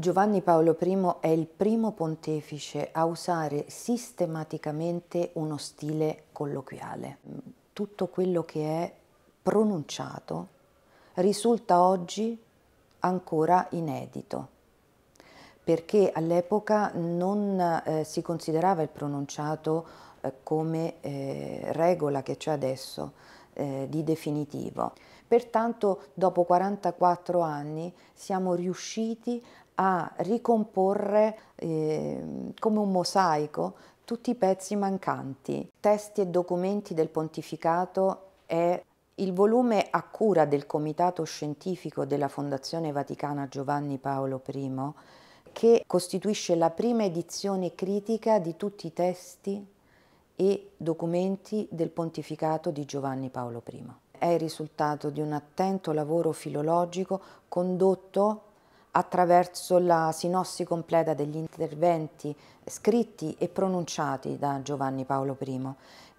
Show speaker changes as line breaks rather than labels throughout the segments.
Giovanni Paolo I è il primo pontefice a usare sistematicamente uno stile colloquiale. Tutto quello che è pronunciato risulta oggi ancora inedito, perché all'epoca non eh, si considerava il pronunciato eh, come eh, regola che c'è adesso eh, di definitivo. Pertanto dopo 44 anni siamo riusciti a ricomporre eh, come un mosaico tutti i pezzi mancanti. Testi e documenti del pontificato è il volume a cura del Comitato Scientifico della Fondazione Vaticana Giovanni Paolo I, che costituisce la prima edizione critica di tutti i testi e documenti del pontificato di Giovanni Paolo I. È il risultato di un attento lavoro filologico condotto attraverso la sinossi completa degli interventi scritti e pronunciati da Giovanni Paolo I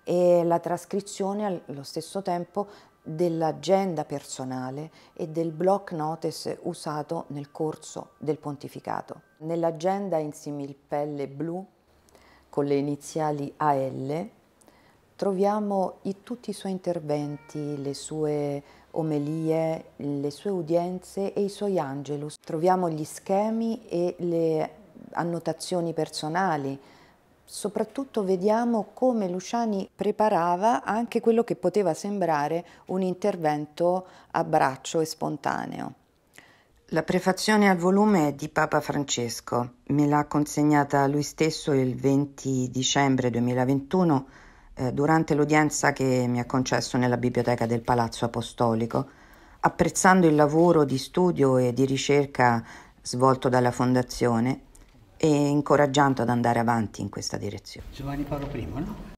e la trascrizione allo stesso tempo dell'agenda personale e del block notice usato nel corso del pontificato. Nell'agenda in similpelle blu con le iniziali AL troviamo i, tutti i suoi interventi, le sue omelie, le sue udienze e i suoi angelus. Troviamo gli schemi e le annotazioni personali. Soprattutto vediamo come Luciani preparava anche quello che poteva sembrare un intervento a braccio e spontaneo. La prefazione al volume è di Papa Francesco. Me l'ha consegnata lui stesso il 20 dicembre 2021 eh, durante l'udienza che mi ha concesso nella biblioteca del Palazzo Apostolico, apprezzando il lavoro di studio e di ricerca svolto dalla Fondazione e incoraggiando ad andare avanti in questa direzione. Giovanni Paolo I, no?